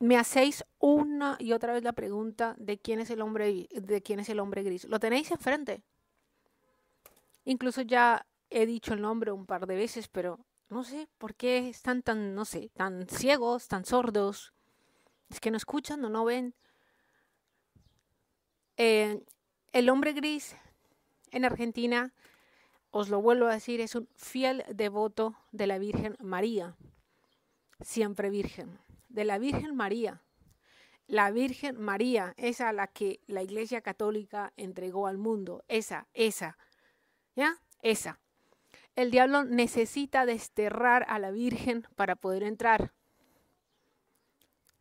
me hacéis una y otra vez la pregunta de quién es el hombre de quién es el hombre gris. Lo tenéis enfrente. Incluso ya he dicho el nombre un par de veces, pero no sé por qué están tan, no sé, tan ciegos, tan sordos. Es que no escuchan o no ven. Eh, el hombre gris en Argentina, os lo vuelvo a decir, es un fiel devoto de la Virgen María, siempre virgen de la Virgen María. La Virgen María, es a la que la Iglesia Católica entregó al mundo, esa, esa, ¿ya? Esa. El diablo necesita desterrar a la Virgen para poder entrar.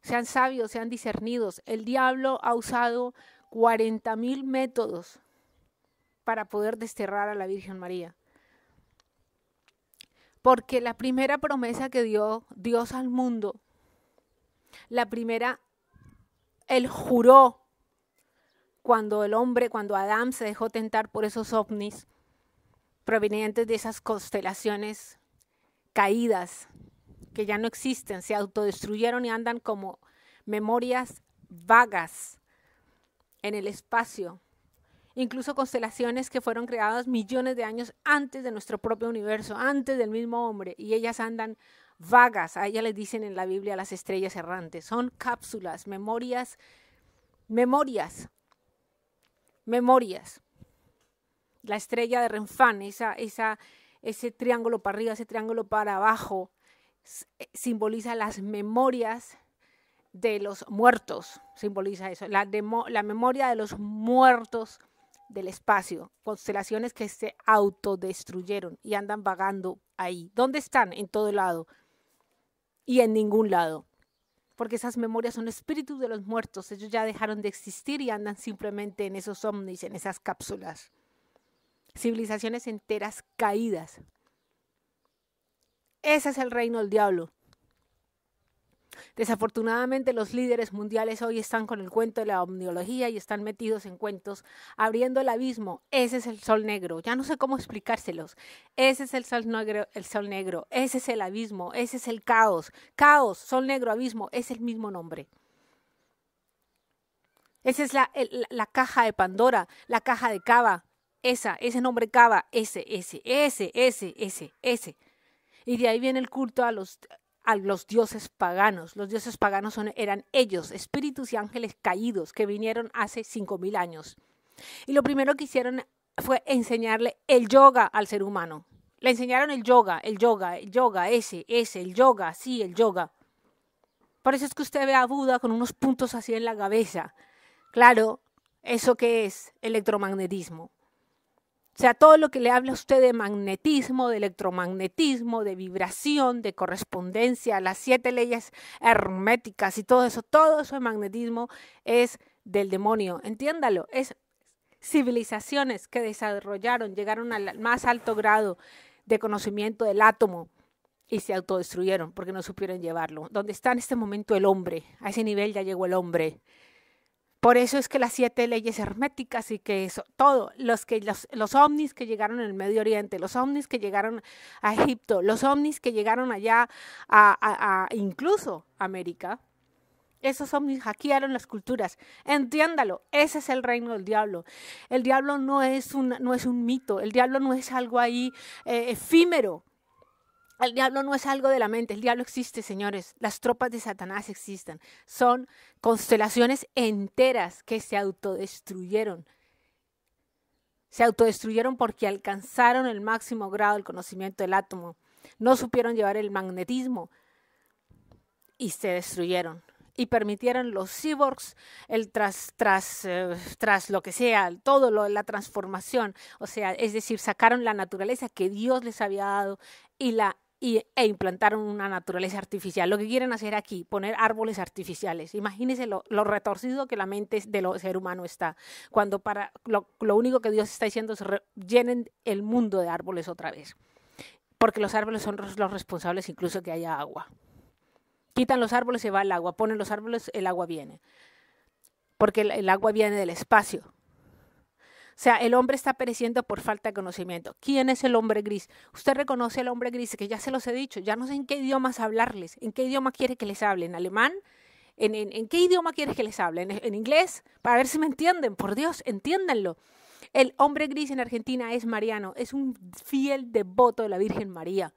Sean sabios, sean discernidos. El diablo ha usado 40.000 métodos para poder desterrar a la Virgen María. Porque la primera promesa que dio Dios al mundo la primera, él juró cuando el hombre, cuando Adán se dejó tentar por esos ovnis provenientes de esas constelaciones caídas que ya no existen, se autodestruyeron y andan como memorias vagas en el espacio, incluso constelaciones que fueron creadas millones de años antes de nuestro propio universo, antes del mismo hombre, y ellas andan vagas, a ella le dicen en la Biblia las estrellas errantes, son cápsulas, memorias, memorias, memorias. La estrella de Renfán, esa, esa, ese triángulo para arriba, ese triángulo para abajo, eh, simboliza las memorias de los muertos, simboliza eso, la, la memoria de los muertos del espacio, constelaciones que se autodestruyeron y andan vagando ahí. ¿Dónde están? En todo lado y en ningún lado. Porque esas memorias son espíritus de los muertos. Ellos ya dejaron de existir y andan simplemente en esos ovnis, en esas cápsulas. Civilizaciones enteras caídas. Ese es el reino del diablo. Desafortunadamente los líderes mundiales hoy están con el cuento de la omniología y están metidos en cuentos abriendo el abismo. Ese es el sol negro. Ya no sé cómo explicárselos. Ese es el sol negro, el sol negro. Ese es el abismo, ese es el caos. Caos, sol negro, abismo, es el mismo nombre. Esa es la, caja de Pandora, la caja de Cava. Esa, ese nombre Cava, ese, ese, ese, ese, ese, ese. Y de ahí viene el culto a los a los dioses paganos. Los dioses paganos eran ellos, espíritus y ángeles caídos que vinieron hace 5.000 años. Y lo primero que hicieron fue enseñarle el yoga al ser humano. Le enseñaron el yoga, el yoga, el yoga, ese, ese, el yoga, sí, el yoga. Por eso es que usted ve a Buda con unos puntos así en la cabeza. Claro, ¿eso que es? Electromagnetismo. O sea, todo lo que le habla usted de magnetismo, de electromagnetismo, de vibración, de correspondencia, las siete leyes herméticas y todo eso, todo eso de magnetismo es del demonio. Entiéndalo, es civilizaciones que desarrollaron, llegaron al más alto grado de conocimiento del átomo y se autodestruyeron porque no supieron llevarlo. Donde está en este momento el hombre? A ese nivel ya llegó el hombre. Por eso es que las siete leyes herméticas y que eso, todo, los, que, los, ovnis que llegaron en el Medio Oriente, los ovnis que llegaron a Egipto, los ovnis que llegaron allá a, a, incluso América, esos ovnis hackearon las culturas. Entiéndalo, ese es el reino del diablo. El diablo no es un, no es un mito, el diablo no es algo ahí eh, efímero. El diablo no es algo de la mente, el diablo existe, señores. Las tropas de Satanás existen. Son constelaciones enteras que se autodestruyeron. Se autodestruyeron porque alcanzaron el máximo grado del conocimiento del átomo. No supieron llevar el magnetismo y se destruyeron. Y permitieron los cyborgs, el tras, tras, eh, tras lo que sea, todo lo de la transformación. O sea, es decir, sacaron la naturaleza que Dios les había dado y la e implantaron una naturaleza artificial. Lo que quieren hacer aquí, poner árboles artificiales. Imagínense lo, retorcido que la mente del ser humano está, cuando para lo, único que Dios está diciendo es llenen el mundo de árboles otra vez, porque los árboles son los responsables incluso que haya agua. Quitan los árboles, se va el agua, ponen los árboles, el agua viene, porque el agua viene del espacio. O sea, el hombre está pereciendo por falta de conocimiento. ¿Quién es el hombre gris? Usted reconoce al hombre gris, que ya se los he dicho, ya no sé en qué idiomas hablarles, en qué idioma quiere que les hable, en alemán, ¿En, qué idioma quiere que les hable, ¿En, en inglés, para ver si me entienden, por Dios, entiéndanlo. El hombre gris en Argentina es Mariano, es un fiel devoto de la Virgen María.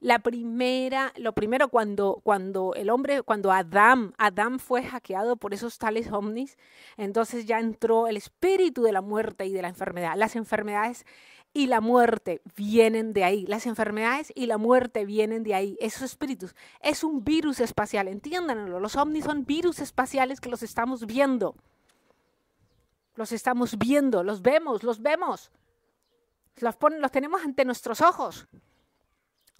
La primera, lo primero cuando, cuando el hombre, cuando Adán, Adán fue hackeado por esos tales ovnis, entonces ya entró el espíritu de la muerte y de la enfermedad. Las enfermedades y la muerte vienen de ahí. Las enfermedades y la muerte vienen de ahí. Esos espíritus. Es un virus espacial, entiéndanlo. Los ovnis son virus espaciales que los estamos viendo. Los estamos viendo, los vemos, los vemos. Los, los tenemos ante nuestros ojos.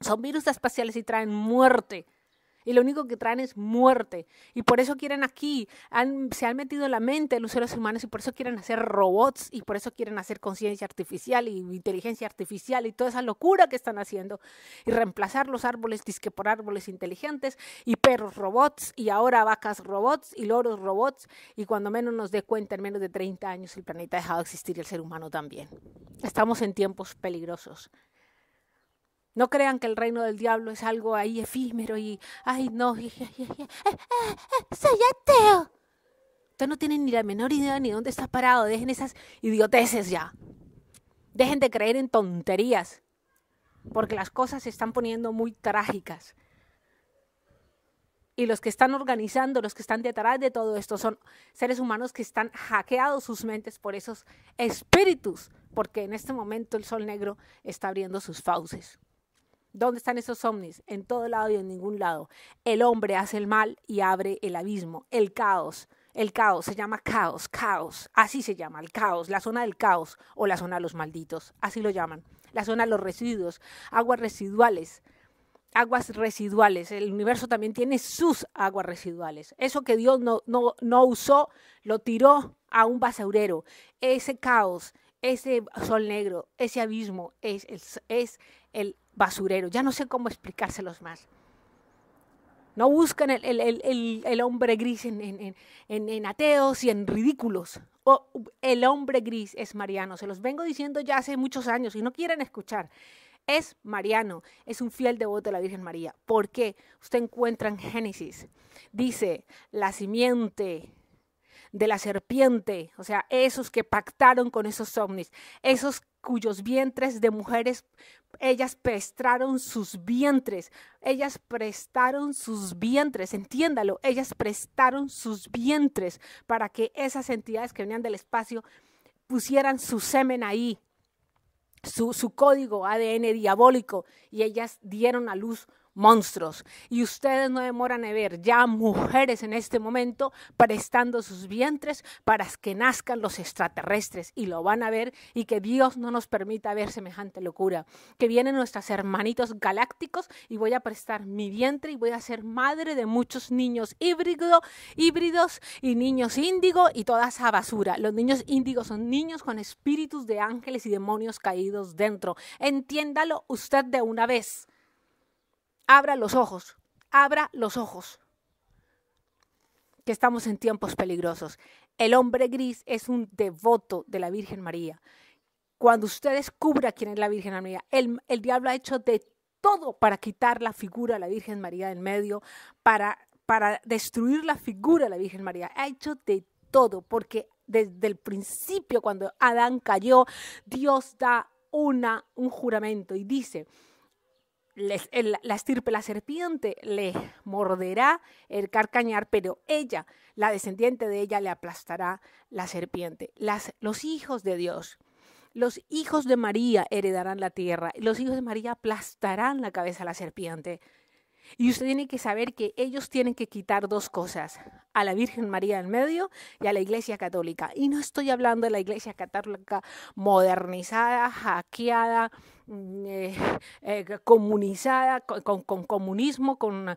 Son virus espaciales y traen muerte. Y lo único que traen es muerte. Y por eso quieren aquí, se han metido en la mente los seres humanos y por eso quieren hacer robots y por eso quieren hacer conciencia artificial y inteligencia artificial y toda esa locura que están haciendo. Y reemplazar los árboles disque por árboles inteligentes y perros robots y ahora vacas robots y loros robots. Y cuando menos nos dé cuenta, en menos de 30 años el planeta ha dejado de existir el ser humano también. Estamos en tiempos peligrosos. No crean que el reino del diablo es algo ahí efímero y, ay, no, eh, eh, eh, soy ateo. Ustedes no tienen ni la menor idea ni dónde está parado. Dejen esas idioteces ya. Dejen de creer en tonterías, porque las cosas se están poniendo muy trágicas. Y los que están organizando, los que están detrás de todo esto, son seres humanos que están hackeados sus mentes por esos espíritus, porque en este momento el sol negro está abriendo sus fauces. ¿Dónde están esos ovnis? En todo lado y en ningún lado. El hombre hace el mal y abre el abismo, el caos. El caos se llama caos, caos, así se llama, el caos, la zona del caos o la zona de los malditos, así lo llaman, la zona de los residuos, aguas residuales, aguas residuales, el universo también tiene sus aguas residuales, eso que Dios no, no, usó, lo tiró a un basurero, ese caos, ese sol negro, ese abismo es, es el basurero. Ya no sé cómo explicárselos más. No buscan el, hombre gris en, ateos y en ridículos. O el hombre gris es Mariano. Se los vengo diciendo ya hace muchos años y no quieren escuchar. Es Mariano, es un fiel devoto de la Virgen María. ¿Por qué? Usted encuentra en Génesis. Dice, la simiente de la serpiente, o sea, esos que pactaron con esos ovnis, esos cuyos vientres de mujeres, ellas prestaron sus vientres, ellas prestaron sus vientres, entiéndalo, ellas prestaron sus vientres para que esas entidades que venían del espacio pusieran su semen ahí, su, código ADN diabólico, y ellas dieron a luz monstruos. Y ustedes no demoran de ver ya mujeres en este momento prestando sus vientres para que nazcan los extraterrestres. Y lo van a ver y que Dios no nos permita ver semejante locura. Que vienen nuestros hermanitos galácticos y voy a prestar mi vientre y voy a ser madre de muchos niños híbrido, híbridos y niños índigo y toda esa basura. Los niños índigos son niños con espíritus de ángeles y demonios caídos dentro. Entiéndalo usted de una vez abra los ojos, abra los ojos, que estamos en tiempos peligrosos. El hombre gris es un devoto de la Virgen María. Cuando usted descubra quién es la Virgen María, el, diablo ha hecho de todo para quitar la figura de la Virgen María del medio, para, para destruir la figura de la Virgen María. Ha hecho de todo, porque desde el principio, cuando Adán cayó, Dios da una, un juramento y dice, la estirpe, la serpiente, le morderá el carcañar, pero ella, la descendiente de ella, le aplastará la serpiente. los hijos de Dios, los hijos de María heredarán la tierra, los hijos de María aplastarán la cabeza a la serpiente. Y usted tiene que saber que ellos tienen que quitar dos cosas, a la Virgen María en medio y a la Iglesia Católica. Y no estoy hablando de la Iglesia Católica modernizada, hackeada, mm, eh, eh, comunizada, con, comunismo, con,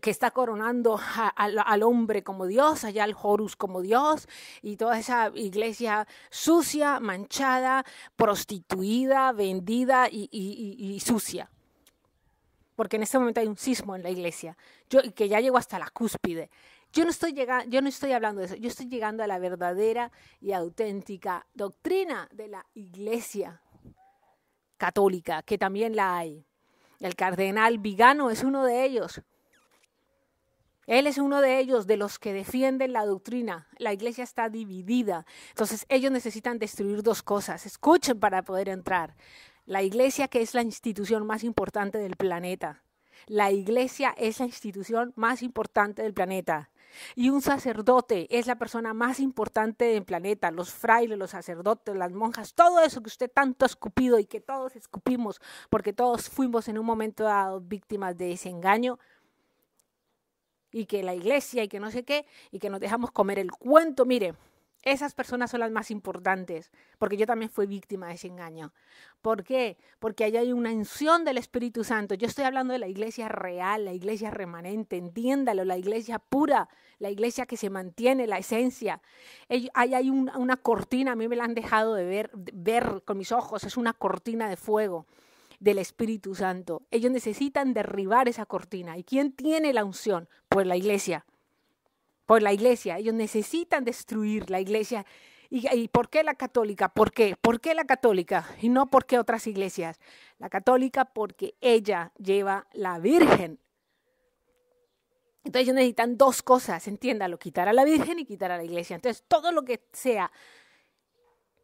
que está coronando al hombre como Dios, allá al Horus como Dios, y toda esa iglesia sucia, manchada, prostituida, vendida y sucia porque en este momento hay un sismo en la iglesia, yo, que ya llegó hasta la cúspide. Yo no, estoy yo no estoy hablando de eso, yo estoy llegando a la verdadera y auténtica doctrina de la iglesia católica, que también la hay. El cardenal Vigano es uno de ellos. Él es uno de ellos, de los que defienden la doctrina. La iglesia está dividida. Entonces ellos necesitan destruir dos cosas. Escuchen para poder entrar. La iglesia que es la institución más importante del planeta. La iglesia es la institución más importante del planeta. Y un sacerdote es la persona más importante del planeta. Los frailes, los sacerdotes, las monjas, todo eso que usted tanto ha escupido y que todos escupimos, porque todos fuimos en un momento dado víctimas de ese engaño. Y que la iglesia y que no sé qué, y que nos dejamos comer el cuento. Mire, esas personas son las más importantes, porque yo también fui víctima de ese engaño. ¿Por qué? Porque allá hay una unción del Espíritu Santo. Yo estoy hablando de la iglesia real, la iglesia remanente, entiéndalo, la iglesia pura, la iglesia que se mantiene, la esencia. Allá hay una, cortina, a mí me la han dejado de ver, ver con mis ojos, es una cortina de fuego del Espíritu Santo. Ellos necesitan derribar esa cortina. ¿Y quién tiene la unción? Pues la iglesia por la iglesia. Ellos necesitan destruir la iglesia. ¿Y, por qué la católica? ¿Por qué? ¿Por qué la católica? Y no por qué otras iglesias. La católica porque ella lleva la Virgen. Entonces ellos necesitan dos cosas, entiéndalo, quitar a la Virgen y quitar a la iglesia. Entonces todo lo que sea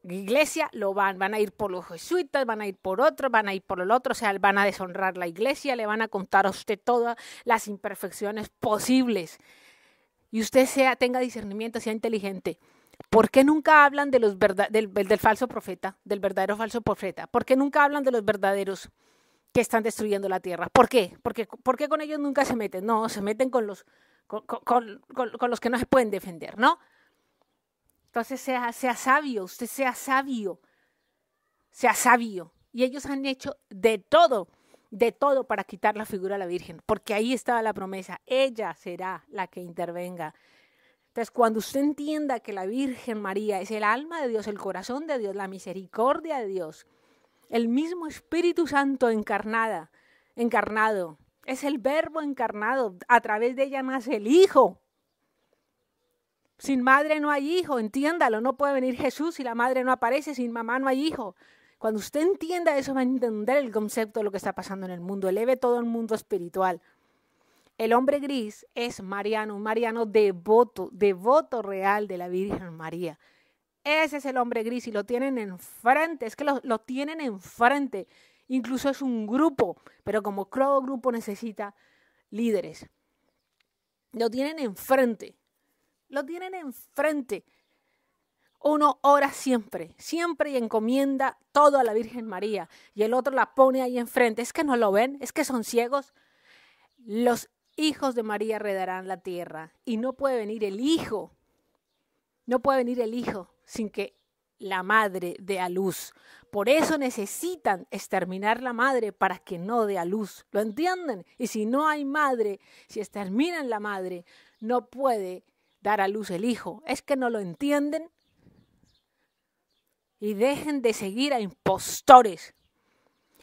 iglesia lo van, van a ir por los jesuitas, van a ir por otro, van a ir por el otro, o sea, van a deshonrar la iglesia, le van a contar a usted todas las imperfecciones posibles y usted sea, tenga discernimiento, sea inteligente. ¿Por qué nunca hablan de los del, falso profeta, del verdadero falso profeta? ¿Por qué nunca hablan de los verdaderos que están destruyendo la tierra? ¿Por qué? Porque, ¿Por qué, con ellos nunca se meten? No, se meten con los, con los que no se pueden defender, ¿no? Entonces sea, sea sabio, usted sea sabio, sea sabio. Y ellos han hecho de todo de todo para quitar la figura de la Virgen, porque ahí estaba la promesa, ella será la que intervenga. Entonces, cuando usted entienda que la Virgen María es el alma de Dios, el corazón de Dios, la misericordia de Dios, el mismo Espíritu Santo encarnada, encarnado, es el verbo encarnado, a través de ella nace el Hijo. Sin madre no hay hijo, entiéndalo, no puede venir Jesús si la madre no aparece, sin mamá no hay hijo. Cuando usted entienda eso, va a entender el concepto de lo que está pasando en el mundo. Eleve todo el mundo espiritual. El hombre gris es mariano, un mariano devoto, devoto real de la Virgen María. Ese es el hombre gris y lo tienen enfrente, es que lo, lo tienen enfrente. Incluso es un grupo, pero como todo grupo necesita líderes. Lo tienen enfrente, lo tienen enfrente. Uno ora siempre, siempre y encomienda todo a la Virgen María y el otro la pone ahí enfrente. Es que no lo ven, es que son ciegos. Los hijos de María redarán la tierra y no puede venir el hijo, no puede venir el hijo sin que la madre dé a luz. Por eso necesitan exterminar la madre para que no dé a luz. ¿Lo entienden? Y si no hay madre, si exterminan la madre, no puede dar a luz el hijo. ¿Es que no lo entienden? y dejen de seguir a impostores.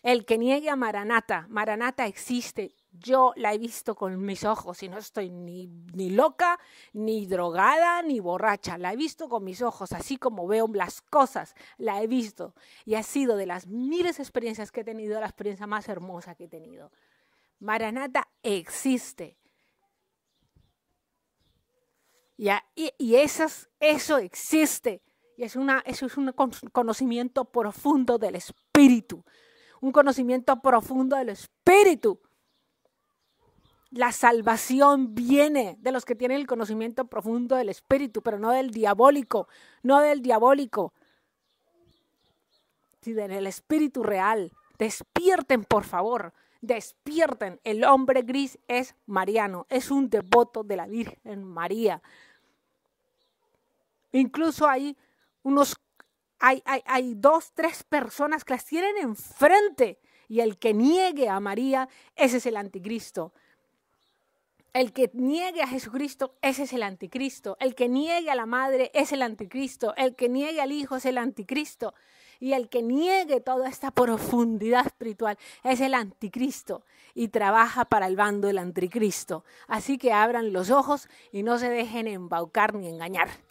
El que niegue a Maranata, Maranata existe. Yo la he visto con mis ojos y no estoy ni, loca, ni drogada, ni borracha. La he visto con mis ojos, así como veo las cosas, la he visto. Y ha sido de las miles de experiencias que he tenido, la experiencia más hermosa que he tenido. Maranata existe. Y, y, eso existe. Y es una, eso es un conocimiento profundo del espíritu. Un conocimiento profundo del espíritu. La salvación viene de los que tienen el conocimiento profundo del espíritu, pero no del diabólico, no del diabólico, sino del espíritu real. Despierten, por favor, despierten. El hombre gris es mariano, es un devoto de la Virgen María. Incluso ahí unos, hay, dos, tres personas que las tienen enfrente. Y el que niegue a María, ese es el anticristo. El que niegue a Jesucristo, ese es el anticristo. El que niegue a la madre es el anticristo. El que niegue al hijo es el anticristo. Y el que niegue toda esta profundidad espiritual es el anticristo y trabaja para el bando del anticristo. Así que abran los ojos y no se dejen embaucar ni engañar.